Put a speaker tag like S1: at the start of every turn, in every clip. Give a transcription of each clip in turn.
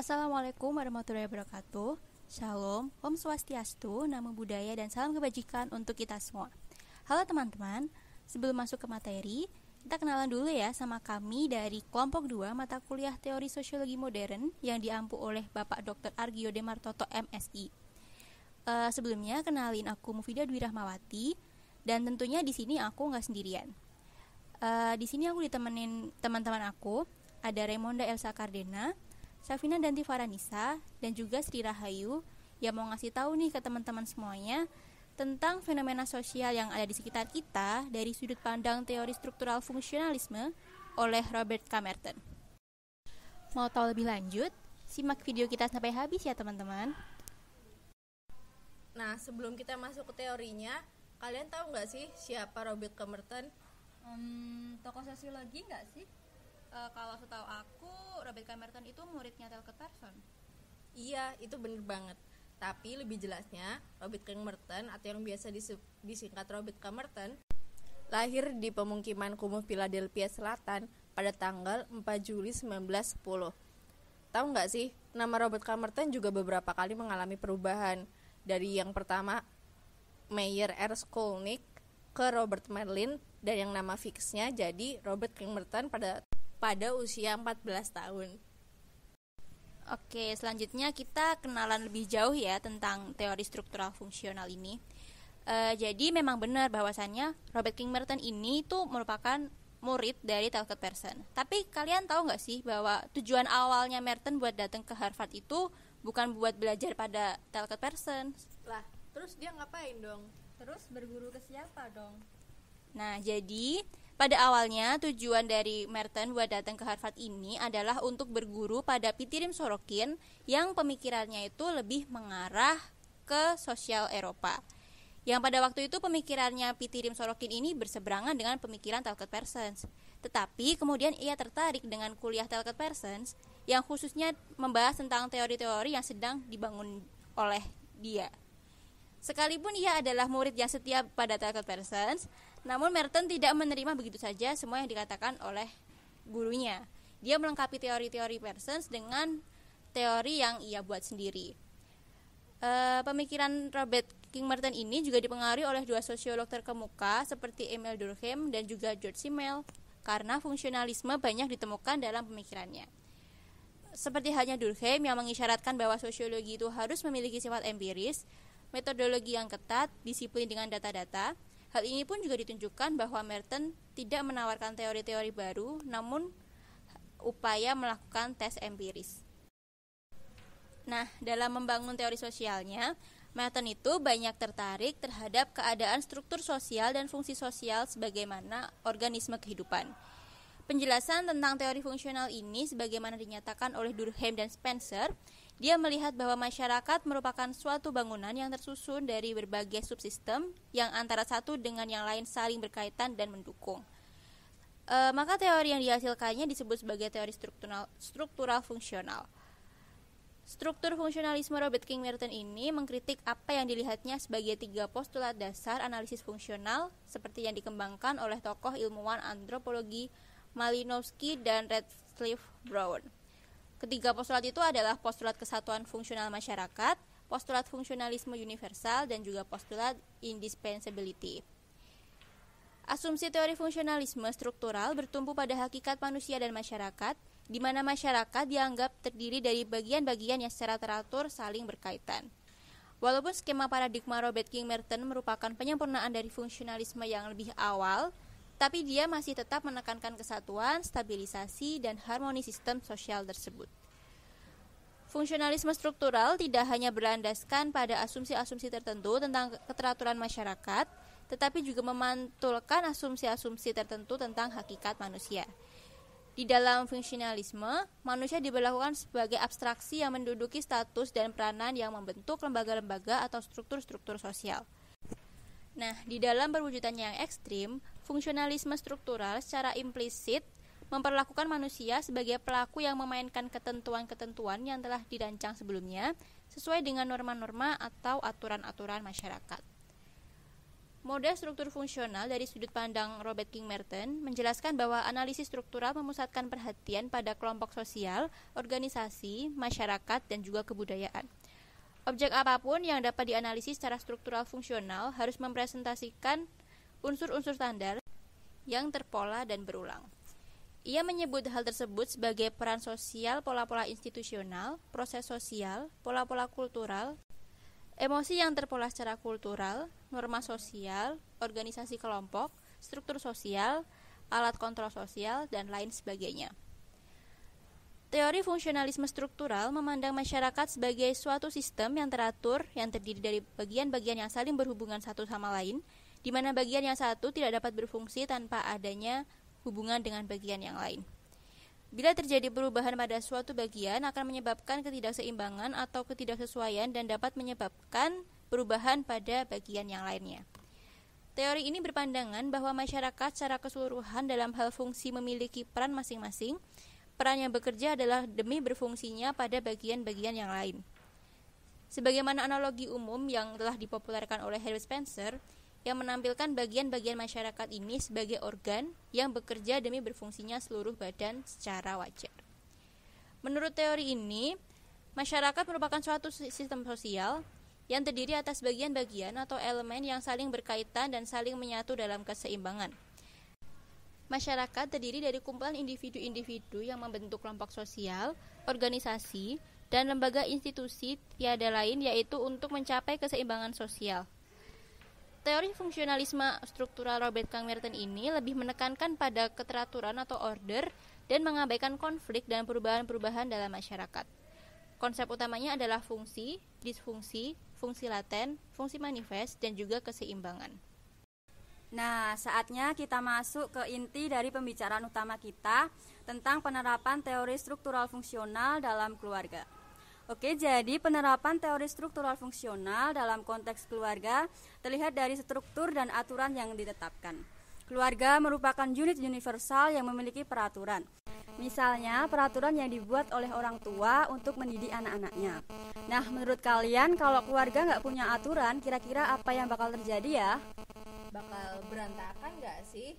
S1: Assalamualaikum warahmatullahi wabarakatuh. Shalom, Om Swastiastu, Namo Buddhaya, dan salam kebajikan untuk kita semua. Halo teman-teman, sebelum masuk ke materi, kita kenalan dulu ya sama kami dari kelompok 2 mata kuliah Teori Sosiologi Modern yang diampu oleh Bapak Dr. Argyo Demartoto MSI. Uh, eh, sebelumnya kenalin aku Mufida Dwi Rahmawati dan tentunya di sini aku nggak sendirian. Uh, di sini aku ditemenin teman-teman aku, ada Remonda Elsa Cardena, Safina Danti Faranisa dan juga Sri Rahayu yang mau ngasih tahu nih ke teman-teman semuanya tentang fenomena sosial yang ada di sekitar kita dari sudut pandang teori struktural fungsionalisme oleh Robert Camerton. Mau tahu lebih lanjut? Simak video kita sampai habis ya teman-teman. Nah, sebelum kita masuk ke teorinya, kalian tahu nggak sih siapa Robert Camerton? Hmm, tokoh sosiologi nggak sih? uh, kalau setahu aku Robert Camerton itu muridnya Telke Iya, itu bener banget. Tapi lebih jelasnya, Robert Camerton atau yang biasa disingkat Robert Camerton lahir di pemukiman kumuh Philadelphia Selatan pada tanggal 4 Juli 1910. Tahu nggak sih, nama Robert Camerton juga beberapa kali mengalami perubahan dari yang pertama Mayer R. Skolnick ke Robert Merlin dan yang nama fixnya jadi Robert Camerton pada pada usia 14 tahun. Oke, selanjutnya kita kenalan lebih jauh ya tentang teori struktural fungsional ini. E, jadi memang benar bahwasannya Robert King Merton ini itu merupakan murid dari Talcott Person. Tapi kalian tahu nggak sih bahwa tujuan awalnya Merton buat datang ke Harvard itu bukan buat belajar pada Talcott Person.
S2: Lah, terus dia ngapain dong? Terus berguru ke siapa dong?
S1: Nah, jadi pada awalnya, tujuan dari Merton buat datang ke Harvard ini adalah untuk berguru pada Pitirim Sorokin yang pemikirannya itu lebih mengarah ke sosial Eropa. Yang pada waktu itu pemikirannya Pitirim Sorokin ini berseberangan dengan pemikiran Talcott Parsons. Tetapi kemudian ia tertarik dengan kuliah Talcott Parsons yang khususnya membahas tentang teori-teori yang sedang dibangun oleh dia. Sekalipun ia adalah murid yang setia pada Talcott Parsons, namun Merton tidak menerima begitu saja semua yang dikatakan oleh gurunya. Dia melengkapi teori-teori Parsons dengan teori yang ia buat sendiri. E, pemikiran Robert King Merton ini juga dipengaruhi oleh dua sosiolog terkemuka seperti Emil Durkheim dan juga George Simmel karena fungsionalisme banyak ditemukan dalam pemikirannya. Seperti hanya Durkheim yang mengisyaratkan bahwa sosiologi itu harus memiliki sifat empiris, metodologi yang ketat, disiplin dengan data-data, Hal ini pun juga ditunjukkan bahwa Merton tidak menawarkan teori-teori baru, namun upaya melakukan tes empiris. Nah, dalam membangun teori sosialnya, Merton itu banyak tertarik terhadap keadaan struktur sosial dan fungsi sosial sebagaimana organisme kehidupan. Penjelasan tentang teori fungsional ini sebagaimana dinyatakan oleh Durkheim dan Spencer dia melihat bahwa masyarakat merupakan suatu bangunan yang tersusun dari berbagai subsistem yang antara satu dengan yang lain saling berkaitan dan mendukung. E, maka teori yang dihasilkannya disebut sebagai teori struktural, struktural fungsional. Struktur fungsionalisme Robert King Merton ini mengkritik apa yang dilihatnya sebagai tiga postulat dasar analisis fungsional seperti yang dikembangkan oleh tokoh ilmuwan antropologi Malinowski dan Redcliffe Brown. Ketiga postulat itu adalah postulat kesatuan fungsional masyarakat, postulat fungsionalisme universal, dan juga postulat indispensability. Asumsi teori fungsionalisme struktural bertumpu pada hakikat manusia dan masyarakat, di mana masyarakat dianggap terdiri dari bagian-bagian yang secara teratur saling berkaitan. Walaupun skema paradigma Robert King Merton merupakan penyempurnaan dari fungsionalisme yang lebih awal, tapi dia masih tetap menekankan kesatuan, stabilisasi, dan harmoni sistem sosial tersebut. Fungsionalisme struktural tidak hanya berlandaskan pada asumsi-asumsi tertentu tentang keteraturan masyarakat, tetapi juga memantulkan asumsi-asumsi tertentu tentang hakikat manusia. Di dalam fungsionalisme, manusia diberlakukan sebagai abstraksi yang menduduki status dan peranan yang membentuk lembaga-lembaga atau struktur-struktur sosial. Nah, di dalam perwujudannya yang ekstrim, Fungsionalisme struktural secara implisit memperlakukan manusia sebagai pelaku yang memainkan ketentuan-ketentuan yang telah dirancang sebelumnya sesuai dengan norma-norma atau aturan-aturan masyarakat. Model struktur fungsional dari sudut pandang Robert King Merton menjelaskan bahwa analisis struktural memusatkan perhatian pada kelompok sosial, organisasi, masyarakat, dan juga kebudayaan. Objek apapun yang dapat dianalisis secara struktural fungsional harus mempresentasikan unsur-unsur standar yang terpola dan berulang. Ia menyebut hal tersebut sebagai peran sosial, pola-pola institusional, proses sosial, pola-pola kultural, emosi yang terpola secara kultural, norma sosial, organisasi kelompok, struktur sosial, alat kontrol sosial, dan lain sebagainya. Teori fungsionalisme struktural memandang masyarakat sebagai suatu sistem yang teratur, yang terdiri dari bagian-bagian yang saling berhubungan satu sama lain, di mana bagian yang satu tidak dapat berfungsi tanpa adanya hubungan dengan bagian yang lain. Bila terjadi perubahan pada suatu bagian akan menyebabkan ketidakseimbangan atau ketidaksesuaian dan dapat menyebabkan perubahan pada bagian yang lainnya. Teori ini berpandangan bahwa masyarakat secara keseluruhan dalam hal fungsi memiliki peran masing-masing. Peran yang bekerja adalah demi berfungsinya pada bagian-bagian yang lain. Sebagaimana analogi umum yang telah dipopulerkan oleh Harry Spencer, yang menampilkan bagian-bagian masyarakat ini sebagai organ yang bekerja demi berfungsinya seluruh badan secara wajar. Menurut teori ini, masyarakat merupakan suatu sistem sosial yang terdiri atas bagian-bagian atau elemen yang saling berkaitan dan saling menyatu dalam keseimbangan. Masyarakat terdiri dari kumpulan individu-individu yang membentuk kelompok sosial, organisasi, dan lembaga institusi tiada lain yaitu untuk mencapai keseimbangan sosial. Teori fungsionalisme struktural Robert Kang Merton ini lebih menekankan pada keteraturan atau order dan mengabaikan konflik dan perubahan-perubahan dalam masyarakat. Konsep utamanya adalah fungsi, disfungsi, fungsi laten, fungsi manifest,
S2: dan juga keseimbangan. Nah, saatnya kita masuk ke inti dari pembicaraan utama kita tentang penerapan teori struktural fungsional dalam keluarga. Oke, jadi penerapan teori struktural fungsional dalam konteks keluarga terlihat dari struktur dan aturan yang ditetapkan. Keluarga merupakan unit universal yang memiliki peraturan. Misalnya, peraturan yang dibuat oleh orang tua untuk mendidik anak-anaknya. Nah, menurut kalian kalau keluarga nggak punya aturan, kira-kira apa yang bakal terjadi ya?
S1: Bakal berantakan nggak sih?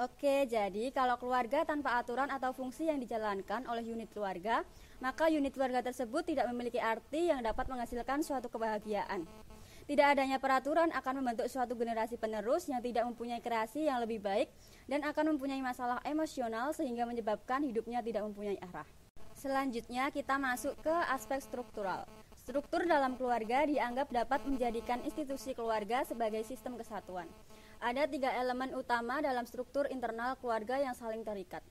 S2: Oke, jadi kalau keluarga tanpa aturan atau fungsi yang dijalankan oleh unit keluarga, maka unit keluarga tersebut tidak memiliki arti yang dapat menghasilkan suatu kebahagiaan. Tidak adanya peraturan akan membentuk suatu generasi penerus yang tidak mempunyai kreasi yang lebih baik dan akan mempunyai masalah emosional sehingga menyebabkan hidupnya tidak mempunyai arah. Selanjutnya kita masuk ke aspek struktural. Struktur dalam keluarga dianggap dapat menjadikan institusi keluarga sebagai sistem kesatuan. Ada tiga elemen utama dalam struktur internal keluarga yang saling terikat.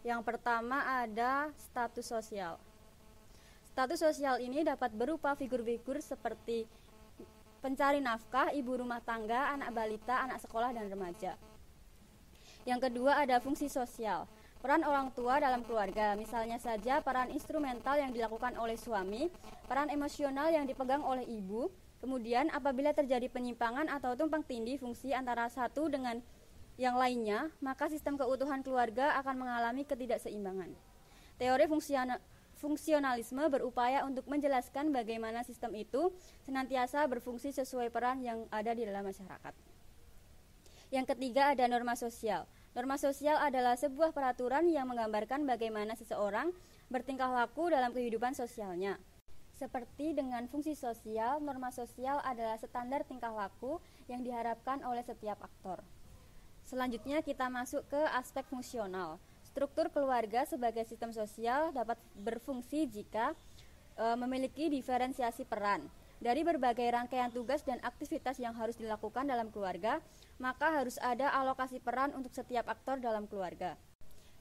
S2: Yang pertama ada status sosial. Status sosial ini dapat berupa figur-figur seperti pencari nafkah, ibu rumah tangga, anak balita, anak sekolah, dan remaja. Yang kedua ada fungsi sosial. Peran orang tua dalam keluarga, misalnya saja peran instrumental yang dilakukan oleh suami, peran emosional yang dipegang oleh ibu, Kemudian apabila terjadi penyimpangan atau tumpang tindih fungsi antara satu dengan yang lainnya, maka sistem keutuhan keluarga akan mengalami ketidakseimbangan. Teori fungsionalisme berupaya untuk menjelaskan bagaimana sistem itu senantiasa berfungsi sesuai peran yang ada di dalam masyarakat. Yang ketiga ada norma sosial. Norma sosial adalah sebuah peraturan yang menggambarkan bagaimana seseorang bertingkah laku dalam kehidupan sosialnya. Seperti dengan fungsi sosial, norma sosial adalah standar tingkah laku yang diharapkan oleh setiap aktor. Selanjutnya kita masuk ke aspek fungsional. Struktur keluarga sebagai sistem sosial dapat berfungsi jika e, memiliki diferensiasi peran. Dari berbagai rangkaian tugas dan aktivitas yang harus dilakukan dalam keluarga, maka harus ada alokasi peran untuk setiap aktor dalam keluarga.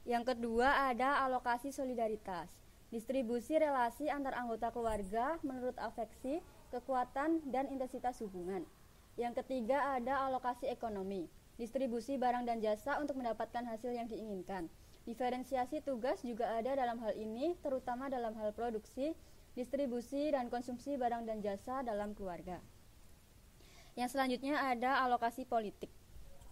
S2: Yang kedua ada alokasi solidaritas. Distribusi relasi antar anggota keluarga menurut afeksi, kekuatan, dan intensitas hubungan. Yang ketiga ada alokasi ekonomi, distribusi barang dan jasa untuk mendapatkan hasil yang diinginkan. Diferensiasi tugas juga ada dalam hal ini, terutama dalam hal produksi, distribusi, dan konsumsi barang dan jasa dalam keluarga. Yang selanjutnya ada alokasi politik,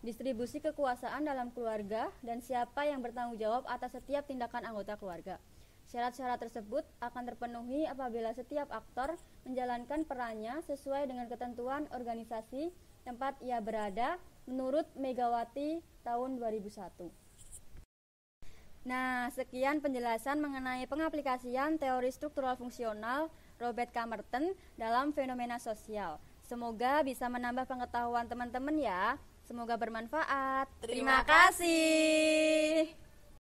S2: distribusi kekuasaan dalam keluarga, dan siapa yang bertanggung jawab atas setiap tindakan anggota keluarga. Syarat-syarat tersebut akan terpenuhi apabila setiap aktor menjalankan perannya sesuai dengan ketentuan organisasi tempat ia berada menurut Megawati tahun 2001. Nah, sekian penjelasan mengenai pengaplikasian teori struktural fungsional Robert K. Merton dalam fenomena sosial. Semoga bisa menambah pengetahuan teman-teman ya. Semoga bermanfaat. Terima kasih.